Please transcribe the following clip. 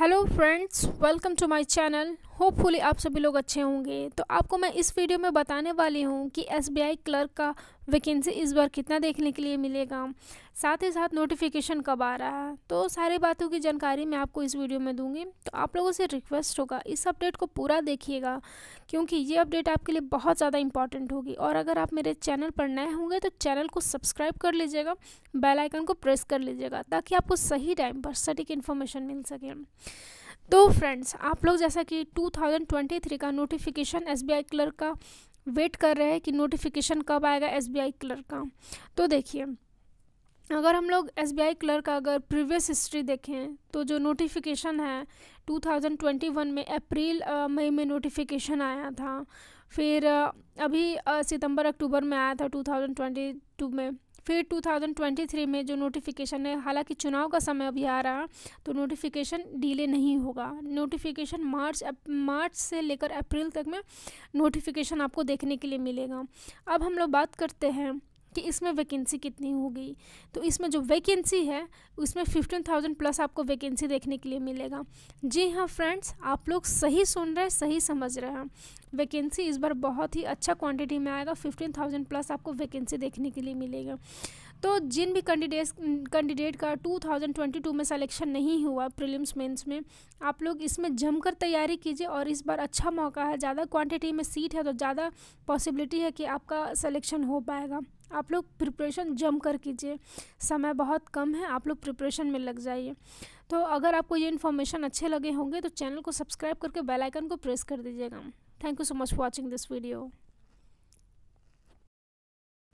hello friends welcome to my channel hopefully आप सभी लोग अच्छे होंगे तो आपको मैं इस वीडियो में बताने वाली हूँ कि एसबीआई क्लर्क का वैकेंसी इस बार कितना देखने के लिए मिलेगा साथ ही साथ नोटिफिकेशन कब आ रहा है तो सारी बातों की जानकारी मैं आपको इस वीडियो में दूंगी तो आप लोगों से रिक्वेस्ट होगा इस अपडेट को पूरा देखिएगा क्योंकि ये अपडेट आपके लिए बहुत ज़्यादा इंपॉर्टेंट होगी और अगर आप मेरे चैनल पर नए होंगे तो चैनल को सब्सक्राइब कर लीजिएगा बेल आइकन को प्रेस कर लीजिएगा ताकि आपको सही टाइम पर सटीक इन्फॉर्मेशन मिल सके तो फ्रेंड्स आप लोग जैसा कि 2023 का नोटिफिकेशन एसबीआई क्लर्क का वेट कर रहे हैं कि नोटिफिकेशन कब आएगा एस बी आई क्लर्क का तो देखिए अगर हम लोग एस बी आई क्लर्क का अगर प्रीवियस हिस्ट्री देखें तो जो नोटिफिकेशन है 2021 में अप्रैल मई में नोटिफिकेशन आया था फिर अभी सितंबर अक्टूबर में आया था 2022 में फिर 2023 में जो नोटिफिकेशन है हालांकि चुनाव का समय अभी आ रहा तो नोटिफिकेशन डिले नहीं होगा नोटिफिकेशन मार्च मार्च से लेकर अप्रैल तक में नोटिफिकेशन आपको देखने के लिए मिलेगा अब हम लोग बात करते हैं कि इसमें वैकेंसी कितनी हो गई तो इसमें जो वैकेंसी है उसमें फिफ्टीन थाउजेंड प्लस आपको वैकेंसी देखने के लिए मिलेगा जी हाँ फ्रेंड्स आप लोग सही सुन रहे हैं सही समझ रहे हैं वैकेंसी इस बार बहुत ही अच्छा क्वांटिटी में आएगा फिफ्टीन थाउजेंड प्लस आपको वैकेंसी देखने के लिए मिलेगा तो जिन भी कैंडिडेट्स कैंडिडेट का 2022 में सिलेक्शन नहीं हुआ प्रीलिम्स मेंस में आप लोग इसमें जमकर तैयारी कीजिए और इस बार अच्छा मौका है ज़्यादा क्वांटिटी में सीट है तो ज़्यादा पॉसिबिलिटी है कि आपका सिलेक्शन हो पाएगा आप लोग प्रिपरेशन जम कर कीजिए समय बहुत कम है आप लोग प्रिपरेशन में लग जाइए तो अगर आपको ये इन्फॉर्मेशन अच्छे लगे होंगे तो चैनल को सब्सक्राइब करके बेल आइकन को प्रेस कर दीजिएगा thank you so much for watching this video